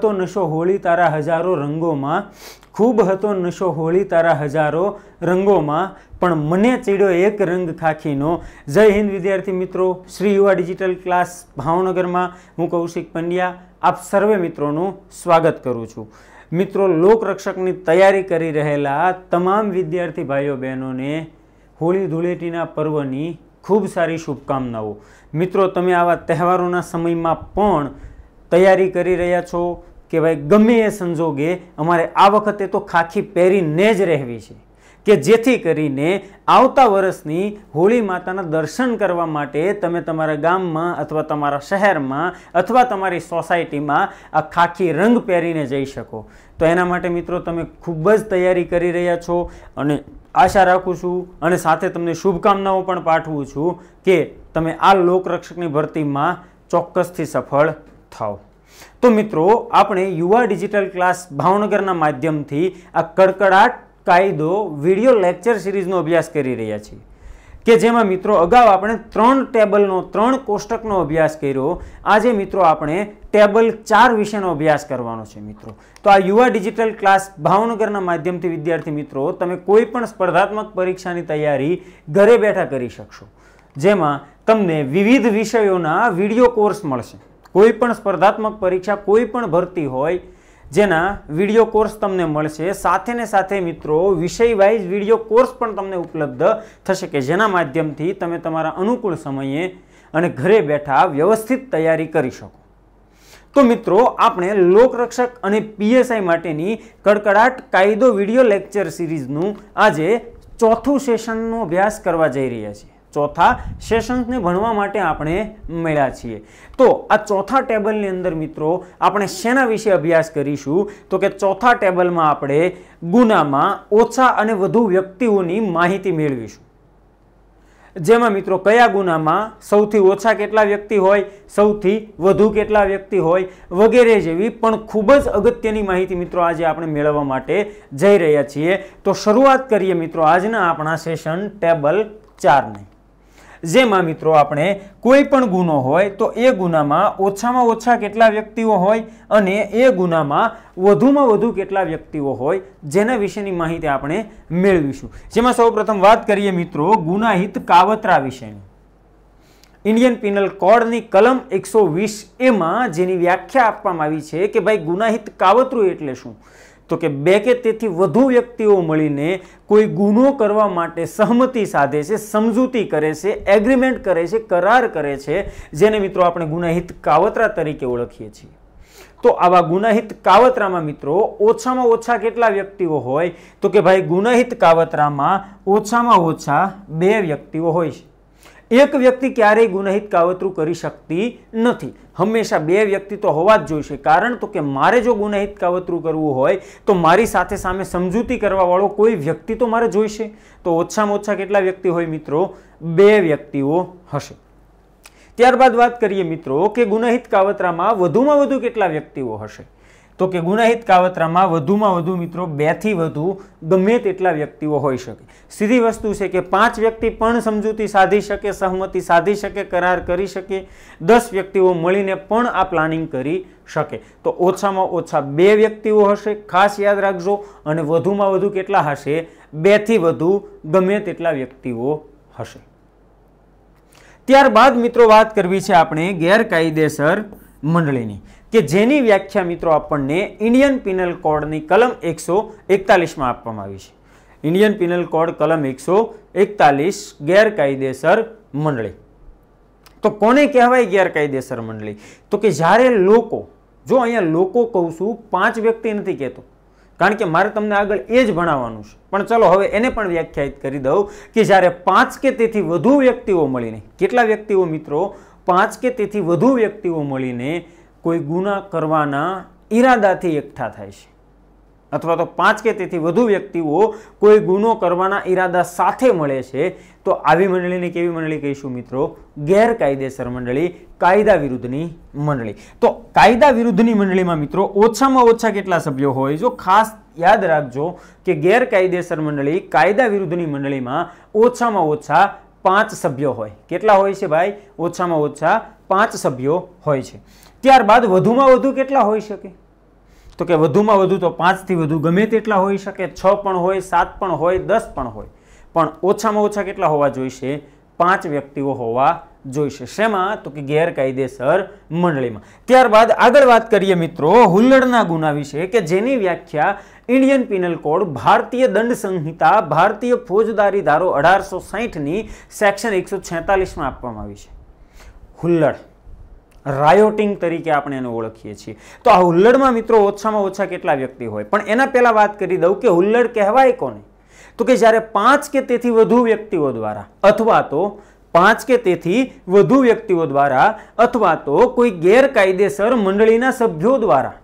હતો નશો હોળી તારા હજારો રંગોમાં ખૂબ હતો નશો હોળી તારા હજારો રંગોમાં પણ મને ચીડ્યો એક રંગ ખાખીનો જય હિન્દ વિદ્યાર્થી મિત્રો શ્રી યુવા ડિજિટલ ક્લાસ ભાવનગરમાં હું કૌશિક પંડ્યા આપ સર્વે મિત્રોનું સ્વાગત કરું છું મિત્રો લોકરક્ષકની તૈયારી કરી રહેલા તમામ વિદ્યાર્થી ભાઈઓ બહેનોને હોળી ધૂળેટીના પર્વની ખૂબ સારી શુભકામનાઓ મિત્રો તમે આવા તહેવારોના સમયમાં પણ તૈયારી કરી રહ્યા છો કે ભાઈ ગમે એ સંજોગે અમારે આ વખતે તો ખાખી પહેરીને જ રહેવી છે કે જેથી કરીને આવતા વર્ષની હોળી માતાના દર્શન કરવા માટે તમે તમારા ગામમાં અથવા તમારા શહેરમાં અથવા તમારી સોસાયટીમાં આ ખાખી રંગ પહેરીને જઈ શકો તો એના માટે મિત્રો તમે ખૂબ જ તૈયારી કરી રહ્યા છો અને આશા રાખું છું અને સાથે તમને શુભકામનાઓ પણ પાઠવું છું કે તમે આ લોકરક્ષકની ભરતીમાં ચોક્કસથી સફળ થાઓ તો મિત્રો આપણે યુવા ડિજિટલ ક્લાસ ભાવનગરના માધ્યમથી આ કડકડાટ કાયદો વિડિયો લેક્ચર સિરીઝનો અભ્યાસ કરી રહ્યા છીએ કે જેમાં મિત્રો અગાઉ આપણે ત્રણ ટેબલનો ત્રણ કોષ્ટકનો અભ્યાસ કર્યો આજે મિત્રો આપણે ટેબલ ચાર વિશેનો અભ્યાસ કરવાનો છે મિત્રો તો આ યુવા ડિજિટલ ક્લાસ ભાવનગરના માધ્યમથી વિદ્યાર્થી મિત્રો તમે કોઈ પણ સ્પર્ધાત્મક પરીક્ષાની તૈયારી ઘરે બેઠા કરી શકશો જેમાં તમને વિવિધ વિષયોના વિડીયો કોર્સ મળશે કોઈ પણ સ્પર્ધાત્મક પરીક્ષા કોઈ પણ ભરતી હોય જેના વિડીયો કોર્સ તમને મળશે સાથે ને સાથે મિત્રો વિષય વાઇઝ વિડીયો કોર્સ પણ તમને ઉપલબ્ધ થશે કે જેના માધ્યમથી તમે તમારા અનુકૂળ સમયે અને ઘરે બેઠા વ્યવસ્થિત તૈયારી કરી શકો તો મિત્રો આપણે લોકરક્ષક અને પીએસઆઈ માટેની કડકડાટ કાયદો વિડીયો લેક્ચર સિરીઝનું આજે ચોથું સેશનનો અભ્યાસ કરવા જઈ રહ્યા છીએ ચોથા સેશન્સને ભણવા માટે આપણે મળ્યા છીએ તો આ ચોથા ટેબલની અંદર મિત્રો આપણે શેના વિશે અભ્યાસ કરીશું તો કે ચોથા ટેબલમાં આપણે ગુનામાં ઓછા અને વધુ વ્યક્તિઓની માહિતી મેળવીશું જેમાં મિત્રો કયા ગુનામાં સૌથી ઓછા કેટલા વ્યક્તિ હોય સૌથી વધુ કેટલા વ્યક્તિ હોય વગેરે જેવી પણ ખૂબ જ અગત્યની માહિતી મિત્રો આજે આપણે મેળવવા માટે જઈ રહ્યા છીએ તો શરૂઆત કરીએ મિત્રો આજના આપણા સેશન ટેબલ ચારની જેમાં મિત્રો આપણે કોઈ પણ ગુનો હોય તો એ ગુનામાં ઓછામાં ઓછા કેટલા વ્યક્તિઓ હોય અને એ ગુનામાં વધુમાં વધુ કેટલા વ્યક્તિઓ હોય જેના વિશેની માહિતી આપણે મેળવીશું જેમાં સૌપ્રથમ વાત કરીએ મિત્રો ગુનાહિત કાવતરા વિશેની ઇન્ડિયન પિનલ કોડની કલમ એકસો વીસ એમાં જેની વ્યાખ્યા આપવામાં આવી છે કે ભાઈ ગુનાહિત કાવતરું એટલે શું તો કે બે કે તેથી વધુ વ્યક્તિઓ મળીને કોઈ ગુનો કરવા માટે સહમતિ સાધે છે સમજૂતી કરે છે એગ્રીમેન્ટ કરે છે કરાર કરે છે જેને મિત્રો આપણે ગુનાહિત કાવતરા તરીકે ઓળખીએ છીએ તો આવા ગુનાહિત કાવતરામાં મિત્રો ઓછામાં ઓછા કેટલા વ્યક્તિઓ હોય તો કે ભાઈ ગુનાહિત કાવતરામાં ઓછામાં ઓછા બે વ્યક્તિઓ હોય છે એક વ્યક્તિ ક્યારેય ગુનહિત કાવતરું કરી શકતી નથી હંમેશા બે વ્યક્તિ તો હોવા જ જોઈશે કારણ તો કે મારે જો ગુનહિત કાવતરું કરવું હોય તો મારી સાથે સામે સમજૂતી કરવાવાળો કોઈ વ્યક્તિ તો મારે જોઈશે તો ઓછામાં ઓછા કેટલા વ્યક્તિ હોય મિત્રો બે વ્યક્તિઓ હશે ત્યારબાદ વાત કરીએ મિત્રો કે ગુનહિત કાવતરામાં વધુમાં વધુ કેટલા વ્યક્તિઓ હશે તો કે ગુનાહિત કાવતરામાં વધુમાં વધુ મિત્રો બેથી વધુ ગમે તેટલા વ્યક્તિઓ હોઈ શકે સીધી વસ્તુ છે કે પાંચ વ્યક્તિ પણ સમજૂતી સાધી શકે સહમતિ સાધી શકે કરાર કરી શકે દસ વ્યક્તિઓ મળીને પણ આ પ્લાનિંગ કરી શકે તો ઓછામાં ઓછા બે વ્યક્તિઓ હશે ખાસ યાદ રાખજો અને વધુમાં વધુ કેટલા હશે બેથી વધુ ગમે તેટલા વ્યક્તિઓ હશે ત્યારબાદ મિત્રો વાત કરવી છે આપણે ગેરકાયદેસર મંડળીની કે જેની વ્યાખ્યા મિત્રો આપણને ઇન્ડિયન પિનલ કોડની કલમ એકસો એકતાલીસમાં આપવામાં આવી છે ઇન્ડિયન પિનલ કોડ કલમ એકસો એકતાલીસ ગેરકાયદેસર મંડળી તો કોને કહેવાય ગેરકાયદેસર મંડળી તો કે જ્યારે લોકો જો અહીંયા લોકો કહું છું પાંચ વ્યક્તિ નથી કહેતો કારણ કે મારે તમને આગળ એ જ ભણાવવાનું છે પણ ચલો હવે એને પણ વ્યાખ્યાયિત કરી દઉં કે જ્યારે પાંચ કે તેથી વધુ વ્યક્તિઓ મળીને કેટલા વ્યક્તિઓ મિત્રો પાંચ કે તેથી વધુ વ્યક્તિઓ મળીને કોઈ ગુના કરવાના ઈરાદાથી એકઠા થાય છે અથવા તો પાંચ કે તેથી વધુ વ્યક્તિઓ કોઈ ગુનો કરવાના ઈરાદા સાથે મળે છે તો આવી મંડળીને કેવી મંડળી કહીશું મિત્રો ગેરકાયદેસર મંડળી કાયદા વિરુદ્ધની મંડળી તો કાયદા વિરુદ્ધની મંડળીમાં મિત્રો ઓછામાં ઓછા કેટલા સભ્યો હોય જો ખાસ યાદ રાખજો કે ગેરકાયદેસર મંડળી કાયદા વિરુદ્ધની મંડળીમાં ઓછામાં ઓછા પાંચ સભ્યો હોય કેટલા હોય છે ભાઈ ઓછામાં ઓછા પાંચ સભ્યો હોય છે ત્યારબાદ વધુમાં વધુ કેટલા હોઈ શકે તો કે વધુમાં વધુ તો પાંચથી વધુ ગમે તેટલા હોઈ શકે છ પણ હોય સાત પણ હોય દસ પણ હોય પણ ઓછામાં ઓછા કેટલા હોવા જોઈશે પાંચ વ્યક્તિઓ હોવા જોઈશે શેમાં તો કે ગેરકાયદેસર મંડળીમાં ત્યારબાદ આગળ વાત કરીએ મિત્રો હુલ્લડના ગુના વિશે કે જેની વ્યાખ્યા ઇન્ડિયન પિનલ કોડ ભારતીય દંડ સંહિતા ભારતીય ફોજદારી ધારો અઢારસો સાહીઠની સેક્શન એકસો છેતાલીસમાં આપવામાં આવી છે હુલ્લડ રાયોટિંગ તરીકે આપણે એને ઓળખીએ છીએ તો આ હુલ્લડમાં મિત્રો ઓછામાં ઓછા કેટલા વ્યક્તિ હોય પણ એના પહેલાં વાત કરી દઉં કે હુલ્લડ કહેવાય કોને તો કે જ્યારે પાંચ કે તેથી વધુ વ્યક્તિઓ દ્વારા અથવા તો પાંચ કે તેથી વધુ વ્યક્તિઓ દ્વારા અથવા તો કોઈ ગેરકાયદેસર મંડળીના સભ્યો દ્વારા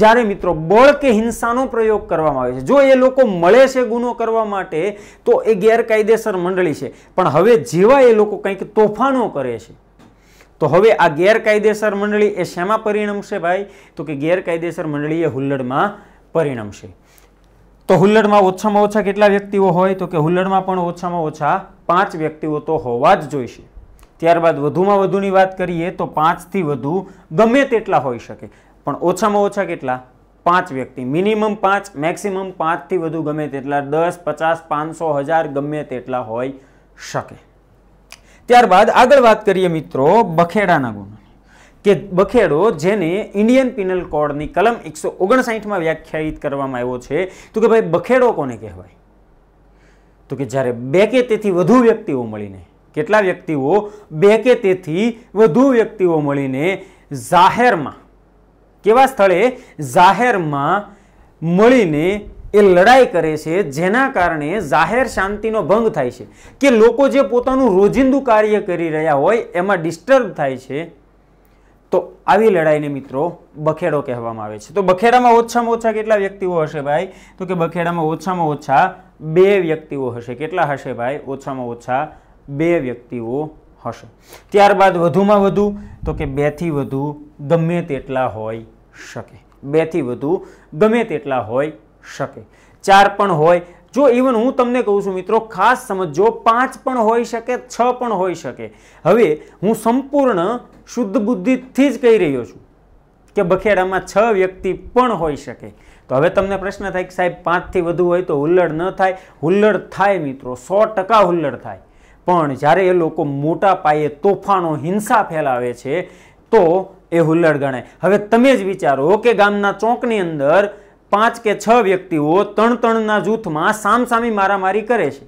જ્યારે મિત્રો બળ કે હિંસાનો પ્રયોગ કરવામાં આવે છે જો એ લોકો મળે છે ગુનો કરવા માટે તો એ ગેરકાયદેસર મંડળી છે પણ હવે જેવા એ લોકો કંઈક તોફાનો કરે છે તો હવે આ ગેરકાયદેસર મંડળી એ શેમાં પરિણમશે ભાઈ તો કે ગેરકાયદેસર મંડળી એ હુલ્લડમાં પરિણમશે તો હુલ્લડમાં ઓછામાં ઓછા કેટલા વ્યક્તિઓ હોય તો કે હુલ્લડમાં પણ ઓછામાં ઓછા પાંચ વ્યક્તિઓ તો હોવા જ જોઈશે ત્યારબાદ વધુમાં વધુની વાત કરીએ તો પાંચથી વધુ ગમે તેટલા હોઈ શકે પણ ઓછામાં ઓછા કેટલા પાંચ વ્યક્તિ મિનિમમ પાંચ મેક્સિમમ પાંચથી વધુ ગમે તેટલા દસ પચાસ પાંચસો હજાર ગમે તેટલા હોઈ શકે ત્યારબાદ આગળ વાત કરીએ મિત્રો બખેડાના ગુનો કે બખેડો જેને ઇન્ડિયન પિનલ કોડની કલમ એકસો ઓગણસાઠમાં વ્યાખ્યાયિત કરવામાં આવ્યો છે તો કે ભાઈ બખેડો કોને કહેવાય તો કે જ્યારે બે કે તેથી વધુ વ્યક્તિઓ મળીને કેટલા વ્યક્તિઓ બે કે તેથી વધુ વ્યક્તિઓ મળીને જાહેરમાં કેવા સ્થળે જાહેરમાં મળીને એ લડાઈ કરે છે જેના કારણે જાહેર શાંતિનો ભંગ થાય છે કે લોકો જે પોતાનું રોજિંદુ કાર્ય કરી રહ્યા હોય એમાં ડિસ્ટર્બ થાય છે તો આવી લડાઈને મિત્રો બખેડો કહેવામાં આવે છે તો બખેડામાં ઓછામાં ઓછા કેટલા વ્યક્તિઓ હશે ભાઈ તો કે બખેડામાં ઓછામાં ઓછા બે વ્યક્તિઓ હશે કેટલા હશે ભાઈ ઓછામાં ઓછા બે વ્યક્તિઓ હશે ત્યારબાદ વધુમાં વધુ તો કે બેથી વધુ ગમે તેટલા હોઈ શકે બેથી વધુ ગમે તેટલા હોઈ શકે ચાર પણ હોય જો ઇવન હું તમને કહું છું મિત્રો ખાસ સમજો પાંચ પણ હોઈ શકે છ પણ હોઈ શકે હવે હું સંપૂર્ણ શુદ્ધ બુદ્ધિથી જ કહી રહ્યો છું કે બખેડામાં છ વ્યક્તિ પણ હોઈ શકે તો હવે તમને પ્રશ્ન થાય કે સાહેબ પાંચથી વધુ હોય તો હુલ્લડ ન થાય હુલ્લડ થાય મિત્રો સો ટકા હુલ્લડ થાય પણ જ્યારે એ લોકો મોટા પાયે તોફાનો હિંસા ફેલાવે છે તો એ હુલ્લડ ગણાય હવે તમે જ વિચારો કે ગામના ચોકની અંદર પાંચ કે છ વ્યક્તિઓ ત્રણ ત્રણના જૂથમાં સામસામી મારામારી કરે છે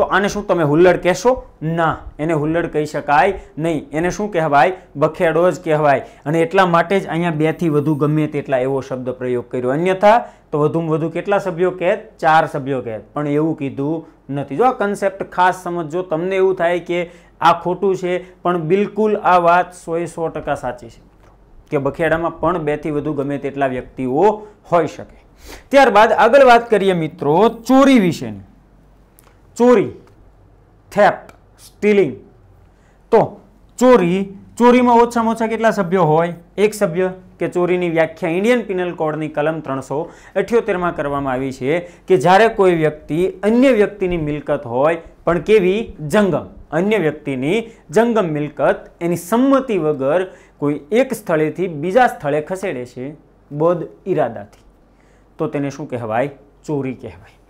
તો આને શું તમે હુલ્લડ કહેશો ના એને હુલ્લડ કહી શકાય નહીં એને શું કહેવાય બખેડો જ કહેવાય અને એટલા માટે જ અહીંયા બેથી વધુ ગમે તેટલા એવો શબ્દ પ્રયોગ કર્યો અન્યથા તો વધુમાં વધુ કેટલા સભ્યો કહેત ચાર સભ્યો કહેત પણ એવું કીધું નથી જો આ કન્સેપ્ટ ખાસ સમજો તમને એવું થાય કે આ ખોટું છે પણ બિલકુલ આ વાત સોએ સો ટકા સાચી છે કે બખેડામાં પણ બેથી વધુ ગમે તેટલા વ્યક્તિઓ હોઈ શકે ત્યારબાદ આગળ વાત કરીએ મિત્રો ચોરી વિશેની ચોરી થેપ્ટ સ્ટીલિંગ તો ચોરી ચોરીમાં ઓછામાં ઓછા કેટલા સભ્યો હોય એક સભ્ય કે ચોરીની વ્યાખ્યા ઇન્ડિયન પિનલ કોડની કલમ ત્રણસો અઠ્યોતેરમાં કરવામાં આવી છે કે જ્યારે કોઈ વ્યક્તિ અન્ય વ્યક્તિની મિલકત હોય પણ કેવી જંગમ અન્ય વ્યક્તિની જંગમ મિલકત એની સંમતિ વગર કોઈ એક સ્થળેથી બીજા સ્થળે ખસેડે છે બદ ઈરાદાથી તો તેને શું કહેવાય ચોરી કહેવાય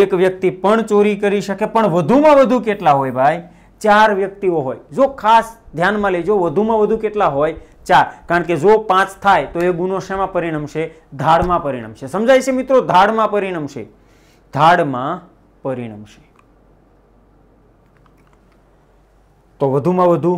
એક વ્યક્તિ પણ ચોરી કરી શકે પણ વધુમાં વધુ કેટલા હોય ભાઈ ચાર વ્યક્તિઓ હોય જો ખાસ ધ્યાનમાં લેજો વધુમાં વધુ કેટલા હોય ચાર કારણ કે જો પાંચ થાય તો એ ગુનો શેમાં પરિણમશે ધાડમાં પરિણમશે સમજાય છે મિત્રો ધાડમાં પરિણમશે ધાડમાં પરિણમશે તો વધુમાં વધુ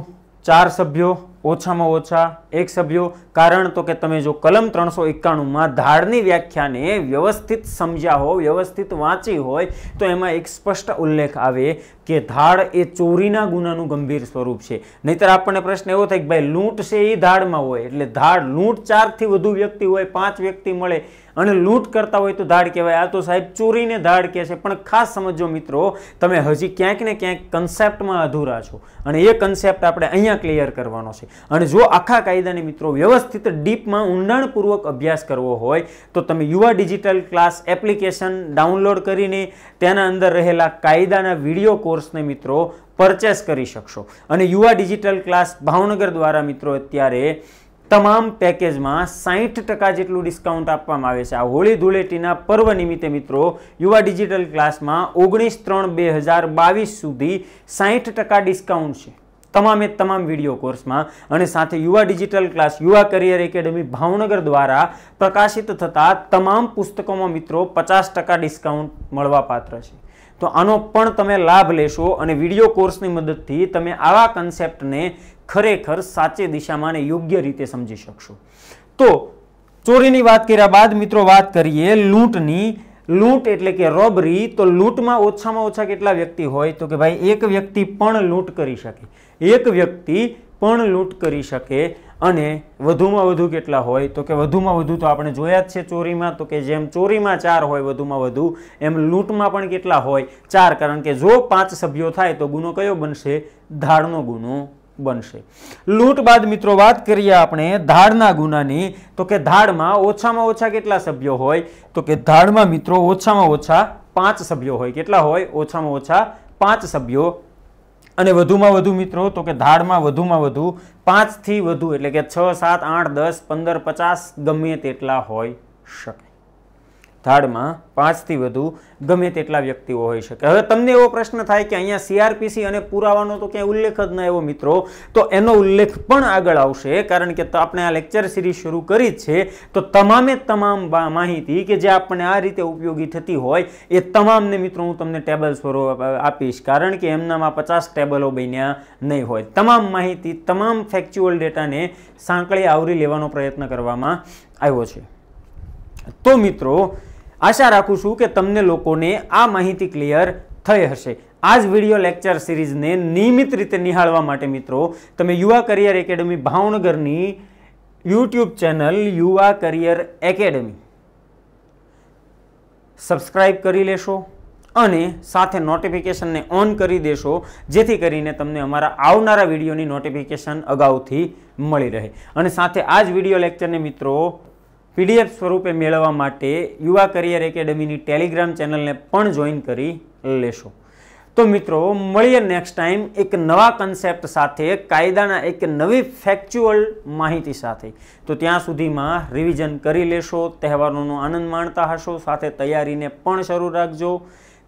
ચાર સભ્યો ઓછામાં ઓછા એક સભ્યો કારણ તો કે તમે જો કલમ ત્રણસો એકાણુંમાં ધાળની વ્યાખ્યાને વ્યવસ્થિત સમજ્યા હો વ્યવસ્થિત વાંચી હોય તો એમાં એક સ્પષ્ટ ઉલ્લેખ આવે કે ધાડ એ ચોરીના ગુનાનું ગંભીર સ્વરૂપ છે નહીતર આપણને પ્રશ્ન એવો થાય કે ભાઈ લૂંટ છે એ ધાડમાં હોય એટલે ધાળ લૂંટ ચારથી વધુ વ્યક્તિ હોય પાંચ વ્યક્તિ મળે અને લૂંટ કરતા હોય તો ધાડ કહેવાય આ તો સાહેબ ચોરીને ધાડ કહે છે પણ ખાસ સમજો મિત્રો તમે હજી ક્યાંક ને ક્યાંક કન્સેપ્ટમાં અધૂરા છો અને એ કન્સેપ્ટ આપણે અહીંયા ક્લિયર કરવાનો છે અને જો આખા કાયદાને મિત્રો વ્યવસ્થિત ડીપમાં ઊંડાણપૂર્વક અભ્યાસ કરવો હોય તો તમે યુવા ડિજિટલ ક્લાસ એપ્લિકેશન ડાઉનલોડ કરીને તેના અંદર રહેલા કાયદાના વિડીયો કોર્સને મિત્રો પરચેસ કરી શકશો અને યુવા ડિજિટલ ક્લાસ ભાવનગર દ્વારા મિત્રો અત્યારે તમામ પેકેજમાં સાઠ ટકા જેટલું ડિસ્કાઉન્ટ આપવામાં આવે છે આ હોળી ધૂળેટીના પર્વ નિમિત્તે મિત્રો યુવા ડિજિટલ ક્લાસમાં ઓગણીસ ત્રણ બે હજાર બાવીસ સુધી સાઠ ટકા ડિસ્કાઉન્ટ છે તમામે તમામ વિડીયો કોર્સમાં અને સાથે Yuva digital class Yuva career academy Bhavnagar દ્વારા પ્રકાશિત થતા તમામ પુસ્તકોમાં મિત્રો પચાસ ટકા ડિસ્કાઉન્ટ પાત્ર છે તો આનો પણ તમે લાભ લેશો અને વિડીયો કોર્સની મદદથી તમે આવા કન્સેપ્ટને ખરેખર સાચી દિશામાં અને યોગ્ય રીતે સમજી શકશો તો ચોરીની વાત કર્યા બાદ મિત્રો વાત કરીએ લૂંટની લૂંટ એટલે કે રોબરી તો લૂંટમાં ઓછામાં ઓછા કેટલા વ્યક્તિ હોય તો કે ભાઈ એક વ્યક્તિ પણ લૂંટ કરી શકે એક વ્યક્તિ પણ લૂંટ કરી શકે અને વધુમાં વધુ કેટલા હોય તો કે વધુમાં વધુ તો આપણે જોયા જ છે ચોરીમાં તો કે જેમ ચોરીમાં ચાર હોય વધુમાં વધુ એમ લૂંટમાં પણ કેટલા હોય ચાર કારણ કે જો પાંચ સભ્યો થાય તો ગુનો કયો બનશે ધાડનો ગુનો બનશે લૂંટ બાદ મિત્રો વાત કરીએ આપણે ધાડના ગુનાની તો કે ધાડમાં ઓછામાં ઓછા કેટલા સભ્યો હોય તો કે ધાડમાં મિત્રો ઓછામાં ઓછા પાંચ સભ્યો હોય કેટલા હોય ઓછામાં ઓછા પાંચ સભ્યો અને વધુમાં વધુ મિત્રો તો કે ધાડમાં વધુમાં વધુ પાંચથી વધુ એટલે કે છ સાત આઠ દસ પંદર પચાસ ગમે તેટલા હોઈ શકે ધાડમાં પાંચથી વધુ ગમે તેટલા વ્યક્તિઓ હોઈ શકે હવે તમને એવો પ્રશ્ન થાય કે અહીંયા સીઆરપીસી અને પુરાવાનો તો ક્યાંય ઉલ્લેખ જ ન એવો મિત્રો તો એનો ઉલ્લેખ પણ આગળ આવશે કારણ કે આપણે આ લેક્ચર સિરીઝ શરૂ કરી જ છે તો તમામે તમામ માહિતી કે જે આપણને આ રીતે ઉપયોગી થતી હોય એ તમામને મિત્રો હું તમને ટેબલ સ્વરૂપ આપીશ કારણ કે એમનામાં પચાસ ટેબલો બન્યા નહીં હોય તમામ માહિતી તમામ ફેક્ચ્યુઅલ ડેટાને સાંકળી આવરી લેવાનો પ્રયત્ન કરવામાં આવ્યો છે તો મિત્રો આશા રાખું છું કે તમને લોકોને આ માહિતી ક્લિયર થઈ હશે આ જ વિડીયો લેક્ચર સિરીઝને નિયમિત રીતે નિહાળવા માટે મિત્રો તમે યુવા કરિયર એકેડમી ભાવનગરની YouTube channel Yuva career academy subscribe કરી લેશો અને સાથે નોટિફિકેશનને ઓન કરી દેશો જેથી કરીને તમને અમારા આવનારા વિડીયોની નોટિફિકેશન અગાઉથી મળી રહે અને સાથે આ જ વિડીયો લેક્ચરને મિત્રો પીડીએફ સ્વરૂપે મેળવવા માટે યુવા કરિયર એકેડમીની ટેલિગ્રામ ચેનલને પણ જોઈન કરી લેશો તો મિત્રો મળીએ નેક્સ્ટ ટાઈમ એક નવા કન્સેપ્ટ સાથે કાયદાના એક નવી ફેક્ચ્યુઅલ માહિતી સાથે તો ત્યાં સુધીમાં રિવિઝન કરી લેશો તહેવારોનો આનંદ માણતા હશો સાથે તૈયારીને પણ શરૂ રાખજો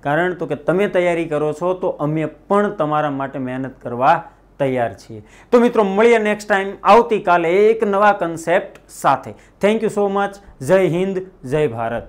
કારણ તો કે તમે તૈયારી કરો છો તો અમે પણ તમારા માટે મહેનત કરવા તૈયાર છીએ તો મિત્રો મળીએ નેક્સ્ટ ટાઈમ આવતીકાલે એક નવા કન્સેપ્ટ સાથે થેન્ક યુ સો મચ જય હિન્દ જય ભારત